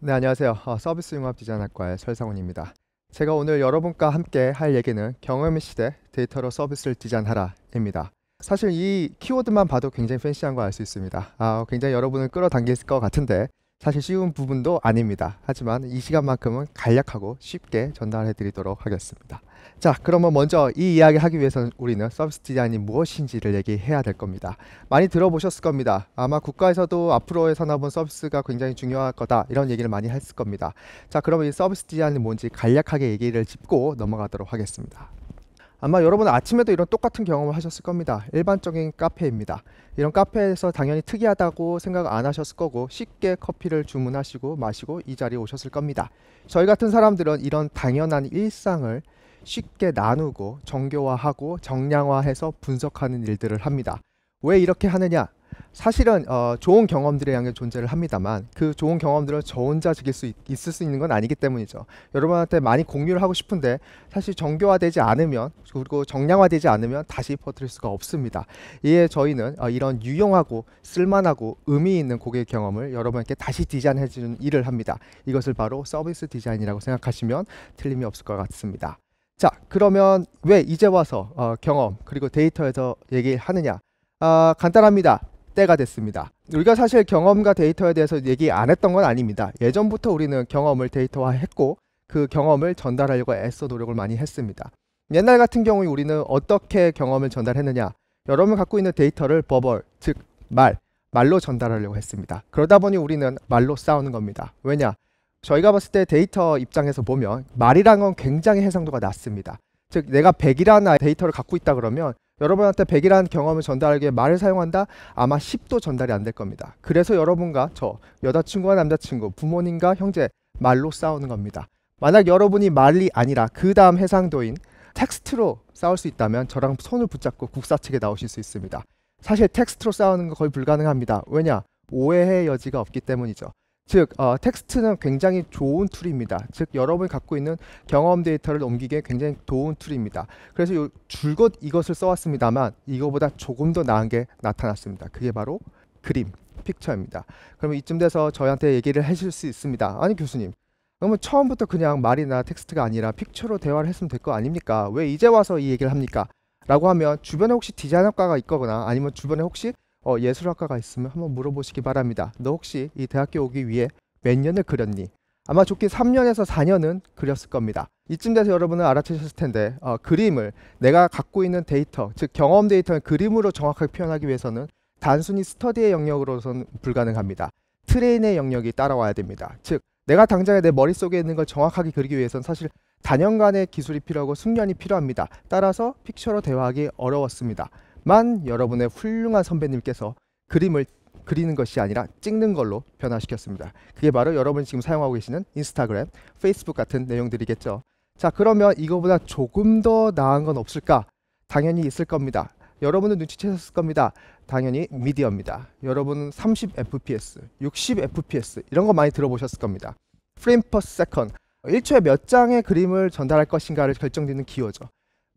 네, 안녕하세요. 어, 서비스 융합 디자인학과의 설상훈입니다. 제가 오늘 여러분과 함께 할 얘기는 경험의 시대 데이터로 서비스를 디자인하라입니다. 사실 이 키워드만 봐도 굉장히 팬시한 거 알 수 있습니다. 아, 굉장히 여러분을 끌어당길 것 같은데 사실 쉬운 부분도 아닙니다. 하지만 이 시간만큼은 간략하고 쉽게 전달해 드리도록 하겠습니다. 자 그러면 뭐 먼저 이 이야기 하기 위해서는 우리는 서비스 디자인이 무엇인지를 얘기해야 될 겁니다. 많이 들어보셨을 겁니다. 아마 국가에서도 앞으로의 산업은 서비스가 굉장히 중요할 거다 이런 얘기를 많이 했을 겁니다. 자 그러면 이 서비스 디자인이 뭔지 간략하게 얘기를 짚고 넘어가도록 하겠습니다. 아마 여러분 아침에도 이런 똑같은 경험을 하셨을 겁니다. 일반적인 카페입니다. 이런 카페에서 당연히 특이하다고 생각 안 하셨을 거고 쉽게 커피를 주문하시고 마시고 이 자리에 오셨을 겁니다. 저희 같은 사람들은 이런 당연한 일상을 쉽게 나누고 정교화하고 정량화해서 분석하는 일들을 합니다. 왜 이렇게 하느냐? 사실은 어, 좋은 경험들의 양이 존재를 합니다만 그 좋은 경험들을 저 혼자 즐길 수 있, 을수 있는 건 아니기 때문이죠. 여러분한테 많이 공유를 하고 싶은데 사실 정교화되지 않으면 그리고 정량화되지 않으면 다시 퍼뜨릴 수가 없습니다. 이에 저희는 어, 이런 유용하고 쓸만하고 의미 있는 고객 경험을 여러분께 다시 디자인해 주는 일을 합니다. 이것을 바로 서비스 디자인이라고 생각하시면 틀림이 없을 것 같습니다. 자 그러면 왜 이제 와서 어, 경험 그리고 데이터에서 얘기하느냐 아, 간단합니다. 때가 됐습니다. 우리가 사실 경험과 데이터에 대해서 얘기 안 했던 건 아닙니다. 예전부터 우리는 경험을 데이터화했고 그 경험을 전달하려고 애써 노력을 많이 했습니다. 옛날 같은 경우에 우리는 어떻게 경험을 전달했느냐? 여러분 갖고 있는 데이터를 버벌, 즉 말, 말로 전달하려고 했습니다. 그러다 보니 우리는 말로 싸우는 겁니다. 왜냐? 저희가 봤을 때 데이터 입장에서 보면 말이란 건 굉장히 해상도가 낮습니다. 즉 내가 100이라는 데이터를 갖고 있다 그러면 여러분한테 100이라는 경험을 전달하기 에 말을 사용한다? 아마 10도 전달이 안 될 겁니다. 그래서 여러분과 저, 여자친구와 남자친구, 부모님과 형제, 말로 싸우는 겁니다. 만약 여러분이 말이 아니라 그 다음 해상도인 텍스트로 싸울 수 있다면 저랑 손을 붙잡고 국사책에 나오실 수 있습니다. 사실 텍스트로 싸우는 거 거의 불가능합니다. 왜냐? 오해의 여지가 없기 때문이죠. 즉 어, 텍스트는 굉장히 좋은 툴입니다. 즉 여러분이 갖고 있는 경험 데이터를 옮기기에 굉장히 좋은 툴입니다. 그래서 요 줄곧 이것을 써왔습니다만 이거보다 조금 더 나은 게 나타났습니다. 그게 바로 그림, 픽처입니다. 그러면 이쯤 돼서 저희한테 얘기를 하실 수 있습니다. 아니 교수님 그러면 처음부터 그냥 말이나 텍스트가 아니라 픽처로 대화를 했으면 될 거 아닙니까? 왜 이제 와서 이 얘기를 합니까? 라고 하면 주변에 혹시 디자인학과가 있거나 아니면 주변에 혹시 어, 예술학과가 있으면 한번 물어보시기 바랍니다. 너 혹시 이 대학교 오기 위해 몇 년을 그렸니? 아마 좋게 3년에서 4년은 그렸을 겁니다. 이쯤 돼서 여러분은 알아채셨을 텐데 어, 그림을 내가 갖고 있는 데이터, 즉 경험 데이터를 그림으로 정확하게 표현하기 위해서는 단순히 스터디의 영역으로서는 불가능합니다. 트레인의 영역이 따라와야 됩니다. 즉 내가 당장에 내 머릿속에 있는 걸 정확하게 그리기 위해서는 사실 단연간의 기술이 필요하고 숙련이 필요합니다. 따라서 픽처로 대화하기 어려웠습니다. 만 여러분의 훌륭한 선배님께서 그림을 그리는 것이 아니라 찍는 걸로 변화시켰습니다. 그게 바로 여러분이 지금 사용하고 계시는 인스타그램, 페이스북 같은 내용들이겠죠. 자, 그러면 이거보다 조금 더 나은 건 없을까? 당연히 있을 겁니다. 여러분은 눈치채셨을 겁니다. 당연히 미디어입니다. 여러분은 30fps, 60fps 이런 거 많이 들어보셨을 겁니다. 프레임 퍼 세컨 1초에 어, 몇 장의 그림을 전달할 것인가를 결정짓는 기호죠.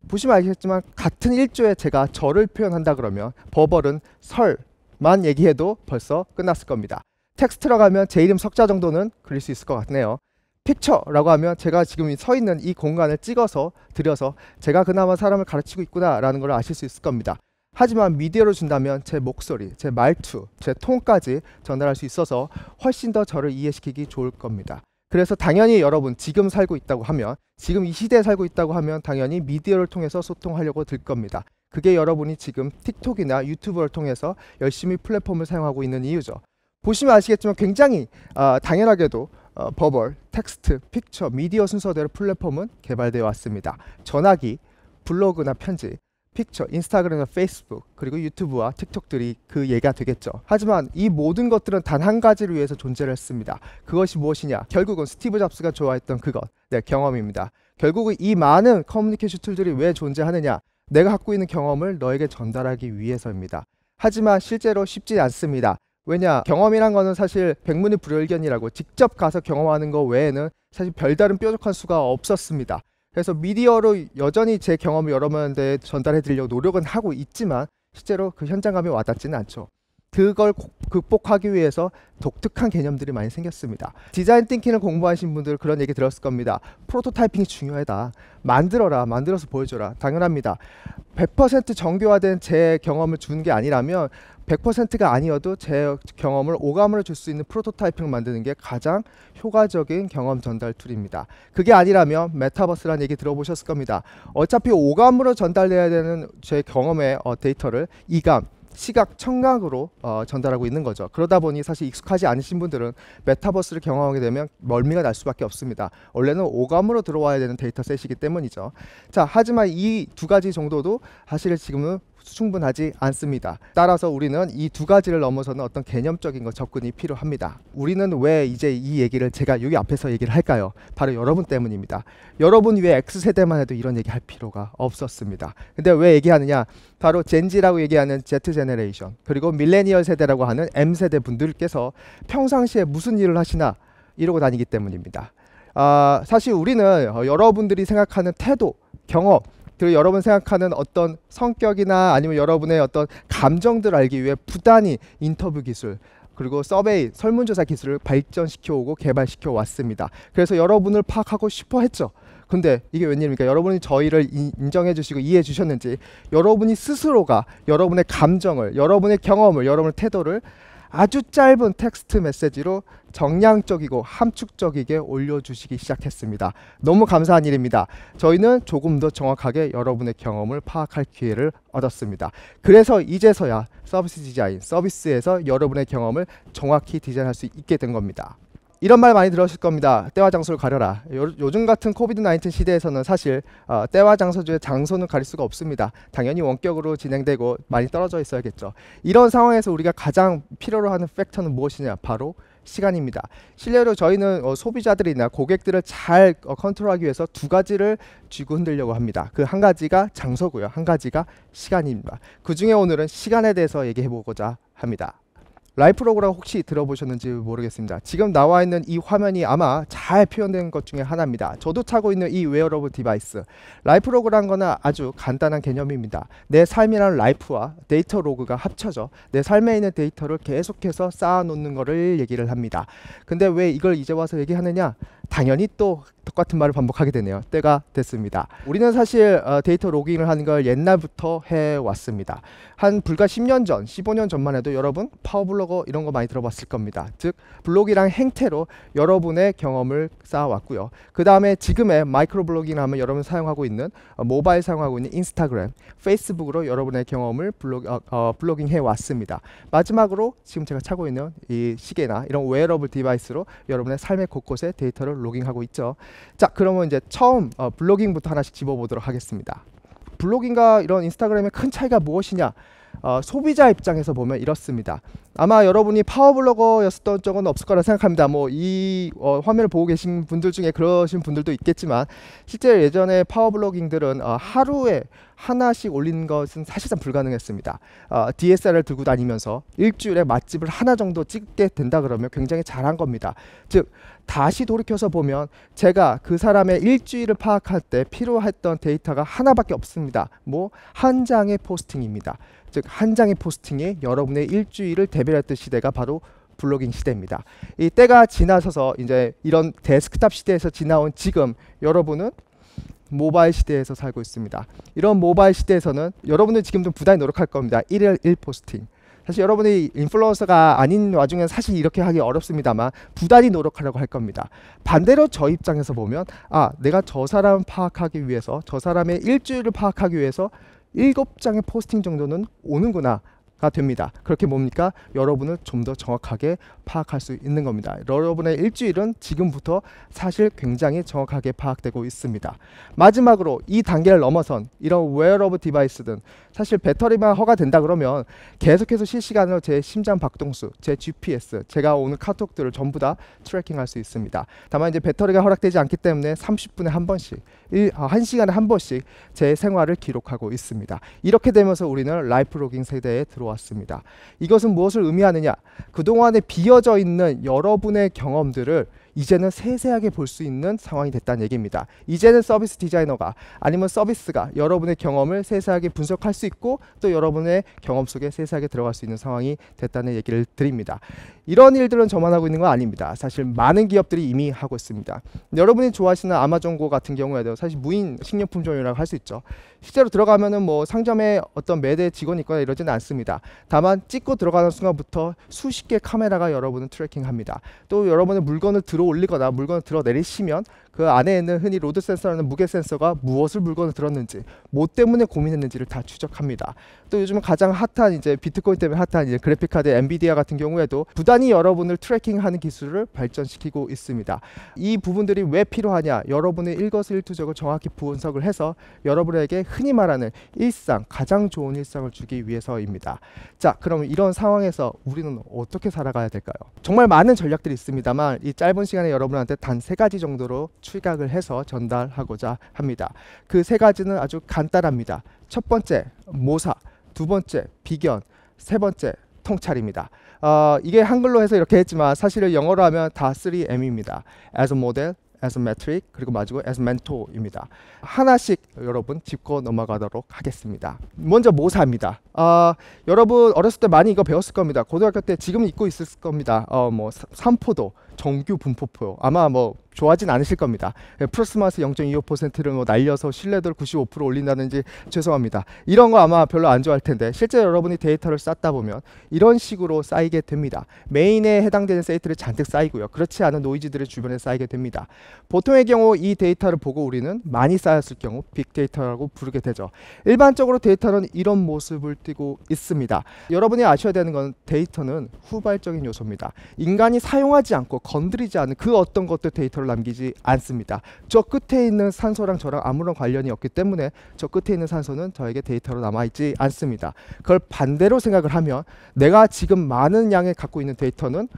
보시면 알겠지만 같은 일조에 제가 절을 표현한다 그러면 버벌은 설만 얘기해도 벌써 끝났을 겁니다. 텍스트로 가면 제 이름 석자 정도는 그릴 수 있을 것 같네요. 픽처라고 하면 제가 지금 서 있는 이 공간을 찍어서 드려서 제가 그나마 사람을 가르치고 있구나라는 걸 아실 수 있을 겁니다. 하지만 미디어로 준다면 제 목소리, 제 말투, 제 톤까지 전달할 수 있어서 훨씬 더 저를 이해시키기 좋을 겁니다. 그래서 당연히 여러분 지금 살고 있다고 하면 지금 이 시대에 살고 있다고 하면 당연히 미디어를 통해서 소통하려고 들 겁니다. 그게 여러분이 지금 틱톡이나 유튜브를 통해서 열심히 플랫폼을 사용하고 있는 이유죠. 보시면 아시겠지만 굉장히 어, 당연하게도 어, 버벌, 텍스트, 픽처, 미디어 순서대로 플랫폼은 개발되어 왔습니다. 전화기, 블로그나 편지, 픽처, 인스타그램이 페이스북, 그리고 유튜브와 틱톡들이 그얘기가 되겠죠. 하지만 이 모든 것들은 단 한 가지를 위해서 존재를 했습니다. 그것이 무엇이냐? 결국은 스티브 잡스가 좋아했던 그것, 네, 경험입니다. 결국은 이 많은 커뮤니케이션 툴들이 왜 존재하느냐? 내가 갖고 있는 경험을 너에게 전달하기 위해서입니다. 하지만 실제로 쉽지 않습니다. 왜냐 경험이란 거는 사실 백문의 불여일견이라고 직접 가서 경험하는 것 외에는 사실 별다른 뾰족한 수가 없었습니다. 그래서 미디어로 여전히 제 경험을 여러분한테 전달해 드리려고 노력은 하고 있지만 실제로 그 현장감이 와닿지는 않죠. 그걸 극복하기 위해서 독특한 개념들이 많이 생겼습니다. 디자인 띵킹을 공부하신 분들 그런 얘기 들었을 겁니다. 프로토타이핑이 중요하다. 만들어라. 만들어서 보여줘라. 당연합니다. 100% 정교화된 제 경험을 주는 게 아니라면 100%가 아니어도 제 경험을 오감으로 줄 수 있는 프로토타이핑을 만드는 게 가장 효과적인 경험 전달 툴입니다. 그게 아니라면 메타버스라는 얘기 들어보셨을 겁니다. 어차피 오감으로 전달돼야 되는 제 경험의 어, 데이터를 이감, 시각, 청각으로 어, 전달하고 있는 거죠. 그러다 보니 사실 익숙하지 않으신 분들은 메타버스를 경험하게 되면 멀미가 날 수밖에 없습니다. 원래는 오감으로 들어와야 되는 데이터셋이기 때문이죠. 자, 하지만 이 두 가지 정도도 사실 지금은 충분하지 않습니다. 따라서 우리는 이 두 가지를 넘어서는 어떤 개념적인 것 접근이 필요합니다. 우리는 왜 이제 이 얘기를 제가 여기 앞에서 얘기를 할까요? 바로 여러분 때문입니다. 여러분 위에 X세대만 해도 이런 얘기 할 필요가 없었습니다. 근데 왜 얘기하느냐? 바로 젠지라고 얘기하는 Z제네레이션 그리고 밀레니얼 세대라고 하는 M세대 분들께서 평상시에 무슨 일을 하시나 이러고 다니기 때문입니다. 아, 사실 우리는 여러분들이 생각하는 태도, 경험, 그리고 여러분 생각하는 어떤 성격이나 아니면 여러분의 어떤 감정들을 알기 위해 부단히 인터뷰 기술 그리고 서베이 설문조사 기술을 발전시켜 오고 개발시켜 왔습니다. 그래서 여러분을 파악하고 싶어 했죠. 근데 이게 웬일입니까? 여러분이 저희를 인정해 주시고 이해해 주셨는지 여러분이 스스로가 여러분의 감정을 여러분의 경험을 여러분의 태도를 아주 짧은 텍스트 메시지로 정량적이고 함축적이게 올려주시기 시작했습니다. 너무 감사한 일입니다. 저희는 조금 더 정확하게 여러분의 경험을 파악할 기회를 얻었습니다. 그래서 이제서야 서비스 디자인, 서비스에서 여러분의 경험을 정확히 디자인할 수 있게 된 겁니다. 이런 말 많이 들으실 겁니다. 때와 장소를 가려라. 요, 즘 같은 코비드 19 시대에서는 사실 어, 때와 장소 중에 장소는 가릴 수가 없습니다. 당연히 원격으로 진행되고 많이 떨어져 있어야겠죠. 이런 상황에서 우리가 가장 필요로 하는 팩터는 무엇이냐? 바로 시간입니다. 실례로 저희는 어, 소비자들이나 고객들을 잘 어, 컨트롤하기 위해서 두 가지를 쥐고 흔들려고 합니다. 그 한 가지가 장소고요. 한 가지가 시간입니다. 그 중에 오늘은 시간에 대해서 얘기해 보고자 합니다. 라이프로그라고 혹시 들어보셨는지 모르겠습니다. 지금 나와 있는 이 화면이 아마 잘 표현된 것 중에 하나입니다. 저도 차고 있는 이 웨어러블 디바이스. 라이프로그란 거는 아주 간단한 개념입니다. 내삶이란 라이프와 데이터 로그가 합쳐져 내 삶에 있는 데이터를 계속해서 쌓아놓는 거를 얘기를 합니다. 근데 왜 이걸 이제 와서 얘기하느냐? 당연히 또 똑같은 말을 반복하게 되네요. 때가 됐습니다. 우리는 사실 어, 데이터 로깅을 하는 걸 옛날부터 해왔습니다. 한 불과 10년 전, 15년 전만 해도 여러분 파워블로거 이런 거 많이 들어봤을 겁니다. 즉블로그랑 행태로 여러분의 경험을 쌓아왔고요. 그 다음에 지금의 마이크로 블로깅 하면 여러분 사용하고 있는 어, 모바일 사용하고 있는 인스타그램, 페이스북으로 여러분의 경험을 블로기, 어, 어, 블로깅 해왔습니다. 마지막으로 지금 제가 차고 있는 이 시계나 이런 웨어러블 디바이스로 여러분의 삶의 곳곳에 데이터를 로깅하고 있죠. 자, 그러면 이제 처음 어, 블로깅부터 하나씩 집어보도록 하겠습니다. 블로깅과 이런 인스타그램의 큰 차이가 무엇이냐? 어, 소비자 입장에서 보면 이렇습니다. 아마 여러분이 파워블로거였던 적은 없을 거라 생각합니다. 뭐이 어, 화면을 보고 계신 분들 중에 그러신 분들도 있겠지만 실제 예전에 파워블로깅들은 어, 하루에 하나씩 올리는 것은 사실상 불가능했습니다. 어, d s l 을 들고 다니면서 일주일에 맛집을 하나 정도 찍게 된다 그러면 굉장히 잘한 겁니다. 즉 다시 돌이켜서 보면 제가 그 사람의 일주일을 파악할 때 필요했던 데이터가 하나밖에 없습니다. 뭐 한 장의 포스팅입니다. 즉 한 장의 포스팅이 여러분의 일주일을 대 데빌레트 시대가 바로 블로깅 시대입니다. 이 때가 지나서서 이제 이런 데스크탑 시대에서 지나온 지금 여러분은 모바일 시대에서 살고 있습니다. 이런 모바일 시대에서는 여러분들 지금 좀 부단히 노력할 겁니다. 1일 1 포스팅. 사실 여러분이 인플루언서가 아닌 와중에 사실 이렇게 하기 어렵습니다만 부단히 노력하려고 할 겁니다. 반대로 저 입장에서 보면 아 내가 저 사람 파악하기 위해서 저 사람의 일주일을 파악하기 위해서 7 장의 포스팅 정도는 오는구나 가 됩니다. 그렇게 뭡니까? 여러분은 좀 더 정확하게 파악할 수 있는 겁니다. 여러분의 일주일은 지금부터 사실 굉장히 정확하게 파악되고 있습니다. 마지막으로 이 단계를 넘어선 이런 웨어러브 디바이스든 사실 배터리만 허가된다 그러면 계속해서 실시간으로 제 심장 박동수, 제 GPS, 제가 오늘 카톡들을 전부 다 트래킹할 수 있습니다. 다만 이제 배터리가 허락되지 않기 때문에 30분에 한 번씩, 1, 1시간에 아, 한 번씩 제 생활을 기록하고 있습니다. 이렇게 되면서 우리는 라이프로깅 세대에 들어와 가왔습니다 이것은 무엇을 의미하느냐? 그동안에 비어져 있는 여러분의 경험들을 이제는 세세하게 볼 수 있는 상황이 됐다는 얘기입니다. 이제는 서비스 디자이너가 아니면 서비스가 여러분의 경험을 세세하게 분석할 수 있고 또 여러분의 경험 속에 세세하게 들어갈 수 있는 상황이 됐다는 얘기를 드립니다. 이런 일들은 저만 하고 있는 건 아닙니다. 사실 많은 기업들이 이미 하고 있습니다. 여러분이 좋아하시는 아마존고 같은 경우에도 사실 무인 식료품 점유라고 할 수 있죠. 실제로 들어가면은 뭐 상점에 어떤 매대 직원이 있거나 이러지는 않습니다. 다만 찍고 들어가는 순간부터 수십 개 카메라가 여러분을 트래킹합니다. 또 여러분의 물건을 들어 올리거나 물건을 들어 내리시면 그 안에 있는 흔히 로드 센서라는 무게 센서가 무엇을 물건을 들었는지, 뭐 때문에 고민했는지를 다 추적합니다. 또 요즘 가장 핫한 이제 비트코인 때문에 핫한 이제 그래픽 카드 엔비디아 같은 경우에도 부단히 여러분을 트래킹하는 기술을 발전시키고 있습니다. 이 부분들이 왜 필요하냐? 여러분의 일거수일투족을 정확히 분석을 해서 여러분에게 흔히 말하는 일상, 가장 좋은 일상을 주기 위해서입니다. 자, 그럼 이런 상황에서 우리는 어떻게 살아가야 될까요? 정말 많은 전략들이 있습니다만 이 짧은 시간에 여러분한테 단 세 가지 정도로 추격을 해서 전달하고자 합니다. 그 세 가지는 아주 간단합니다. 첫 번째 모사, 두 번째 비견, 세 번째 통찰입니다. 어, 이게 한글로 해서 이렇게 했지만 사실은 영어로 하면 다 3M입니다. As a model, as a metric, 그리고 마지막 as mentor입니다. 하나씩 여러분 짚고 넘어가도록 하겠습니다. 먼저 모사입니다. 어, 여러분 어렸을 때 많이 이거 배웠을 겁니다. 고등학교 때 지금 잊고 있을 겁니다. 어, 뭐 삼포도, 정규 분포표 아마 뭐 좋아진 않으실 겁니다. 예, 플러스 마이너스 0.25%를 뭐 날려서 신뢰도를 95% 올린다든지 죄송합니다. 이런 거 아마 별로 안 좋아할 텐데 실제 여러분이 데이터를 쌓다 보면 이런 식으로 쌓이게 됩니다. 메인에 해당되는 세이트를 잔뜩 쌓이고요. 그렇지 않은 노이즈들을 주변에 쌓이게 됩니다. 보통의 경우 이 데이터를 보고 우리는 많이 쌓였을 경우 빅데이터라고 부르게 되죠. 일반적으로 데이터는 이런 모습을 띄고 있습니다. 여러분이 아셔야 되는 건 데이터는 후발적인 요소입니다. 인간이 사용하지 않고 건드리지 않은 그 어떤 것도 데이터 기차로 남기지 않습니다. 저 끝에 있는 산소랑 저랑 아무런 관련이 없기 때문에 저 끝에 있는 산소는 저에게 데이터로 남아있지 않습니다. 그걸 반대로 생각을 하면 내가 지금 많은 양에 갖고 있는 데이터는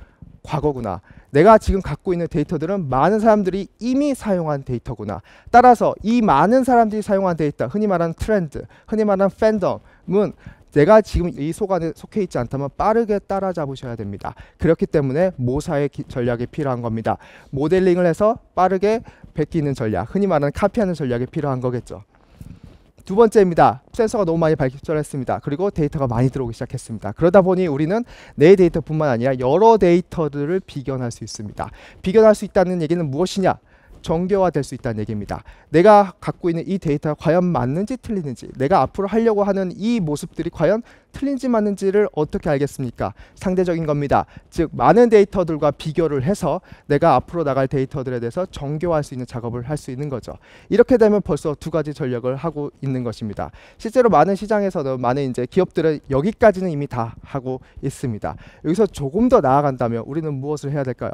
과거구나. 내가 지금 갖고 있는 데이터들은 많은 사람들이 이미 사용한 데이터구나. 따라서 이 많은 사람들이 사용한 데이터, 흔히 말하는 트렌드, 흔히 말하는 팬덤은 내가 지금 이속안에 속해 있지 않다면 빠르게 따라잡으셔야 됩니다. 그렇기 때문에 모사의 기, 전략이 필요한 겁니다. 모델링을 해서 빠르게 베끼는 전략, 흔히 말하는 카피하는 전략이 필요한 거겠죠. 두 번째입니다. 센서가 너무 많이 발전했습니다. 그리고 데이터가 많이 들어오기 시작했습니다. 그러다 보니 우리는 내 데이터뿐만 아니라 여러 데이터들을 비견할 수 있습니다. 비견할 수 있다는 얘기는 무엇이냐? 정교화될수 있다는 얘기입니다. 내가 갖고 있는 이 데이터가 과연 맞는지 틀리는지 내가 앞으로 하려고 하는 이 모습들이 과연 틀린지 맞는지를 어떻게 알겠습니까? 상대적인 겁니다. 즉 많은 데이터들과 비교를 해서 내가 앞으로 나갈 데이터들에 대해서 정교화할 수 있는 작업을 할 수 있는 거죠. 이렇게 되면 벌써 두 가지 전략을 하고 있는 것입니다. 실제로 많은 시장에서도 많은 이제 기업들은 여기까지는 이미 다 하고 있습니다. 여기서 조금 더 나아간다면 우리는 무엇을 해야 될까요?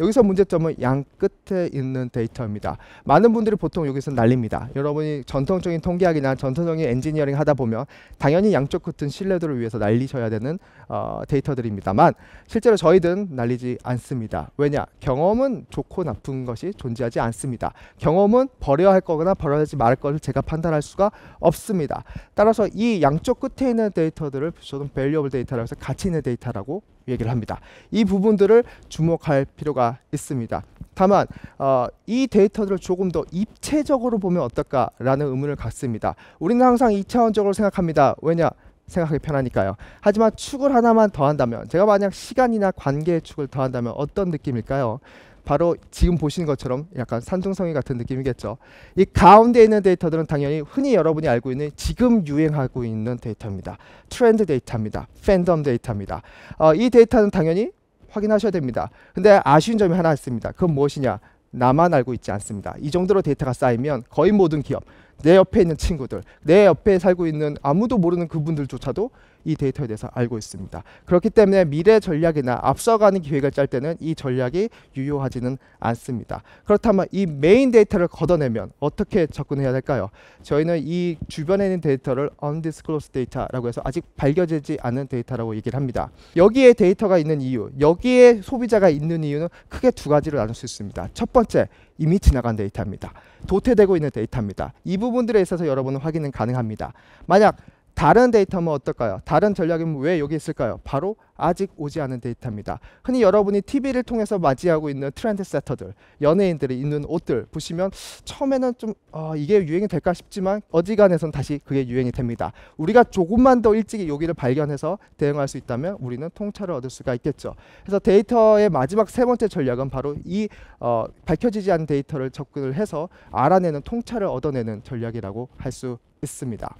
여기서 문제점은 양 끝에 있는 데이터입니다. 많은 분들이 보통 여기서 날립니다. 여러분이 전통적인 통계학이나 전통적인 엔지니어링 하다 보면 당연히 양쪽 끝은 신뢰도를 위해서 날리셔야 되는 어, 데이터들입니다만 실제로 저희든 날리지 않습니다. 왜냐? 경험은 좋고 나쁜 것이 존재하지 않습니다. 경험은 버려야 할 거거나 버려야지 하말 것을 제가 판단할 수가 없습니다. 따라서 이 양쪽 끝에 있는 데이터들을 저는 밸류얼 데이터라고 해서 가치 있는 데이터라고 얘기를 합니다. 이 부분들을 주목할 필요가 있습니다. 다만 어, 이 데이터들을 조금 더 입체적으로 보면 어떨까라는 의문을 갖습니다. 우리는 항상 이차원적으로 생각합니다. 왜냐? 생각하기 편하니까요. 하지만 축을 하나만 더한다면 제가 만약 시간이나 관계의 축을 더한다면 어떤 느낌일까요? 바로 지금 보시는 것처럼 약간 산둥성이 같은 느낌이겠죠. 이 가운데 있는 데이터들은 당연히 흔히 여러분이 알고 있는 지금 유행하고 있는 데이터입니다. 트렌드 데이터입니다. 팬덤 데이터입니다. 어, 이 데이터는 당연히 확인하셔야 됩니다. 근데 아쉬운 점이 하나 있습니다. 그건 무엇이냐? 나만 알고 있지 않습니다. 이 정도로 데이터가 쌓이면 거의 모든 기업, 내 옆에 있는 친구들, 내 옆에 살고 있는 아무도 모르는 그분들조차도 이 데이터에 대해서 알고 있습니다. 그렇기 때문에 미래 전략이나 앞서가는 기획을 짤 때는 이 전략이 유효하지는 않습니다. 그렇다면 이 메인 데이터를 걷어내면 어떻게 접근해야 될까요? 저희는 이 주변에 있는 데이터를 undisclosed data라고 해서 아직 발견되지 않은 데이터라고 얘기를 합니다. 여기에 데이터가 있는 이유, 여기에 소비자가 있는 이유는 크게 두 가지로 나눌 수 있습니다. 첫 번째, 이미 지나간 데이터입니다. 도태되고 있는 데이터입니다. 이 부분들에 있어서 여러분은 확인은 가능합니다. 만약 다른 데이터면 어떨까요? 다른 전략이면 왜 여기 있을까요? 바로 아직 오지 않은 데이터입니다. 흔히 여러분이 TV를 통해서 맞이하고 있는 트렌드 세터들, 연예인들이 입는 옷들 보시면 처음에는 좀 어, 이게 유행이 될까 싶지만 어지간해선 다시 그게 유행이 됩니다. 우리가 조금만 더 일찍 여기를 발견해서 대응할 수 있다면 우리는 통찰을 얻을 수가 있겠죠. 그래서 데이터의 마지막 세 번째 전략은 바로 이 어, 밝혀지지 않은 데이터를 접근을 해서 알아내는 통찰을 얻어내는 전략이라고 할 수 있습니다.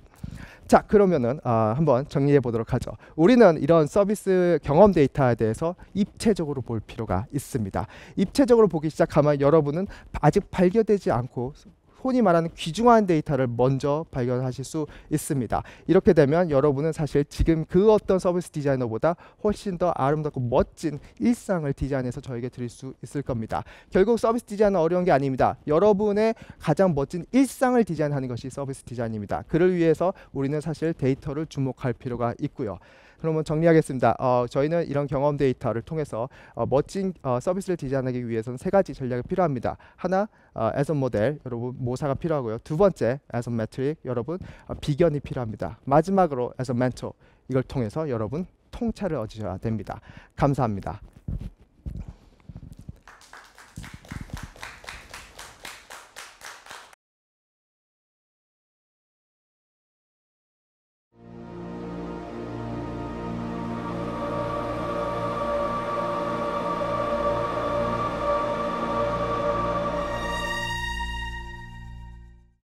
자 그러면은 아, 한번 정리해 보도록 하죠. 우리는 이런 서비스 경험 데이터에 대해서 입체적으로 볼 필요가 있습니다. 입체적으로 보기 시작하면 여러분은 아직 발견되지 않고 폰이 말하는 귀중한 데이터를 먼저 발견하실 수 있습니다. 이렇게 되면 여러분은 사실 지금 그 어떤 서비스 디자이너보다 훨씬 더 아름답고 멋진 일상을 디자인해서 저에게 드릴 수 있을 겁니다. 결국 서비스 디자인은 어려운 게 아닙니다. 여러분의 가장 멋진 일상을 디자인하는 것이 서비스 디자인입니다. 그를 위해서 우리는 사실 데이터를 주목할 필요가 있고요. 그러면 정리하겠습니다. 어, 저희는 이런 경험 데이터를 통해서 어, 멋진 어, 서비스를 디자인하기 위해서는 세 가지 전략이 필요합니다. 하나, 어, 애선 모델, 여러분 모사가 필요하고요. 두 번째, 애선 매트릭, 여러분 어, 비견이 필요합니다. 마지막으로 애선 멘토, 이걸 통해서 여러분 통찰을 얻으셔야 됩니다. 감사합니다.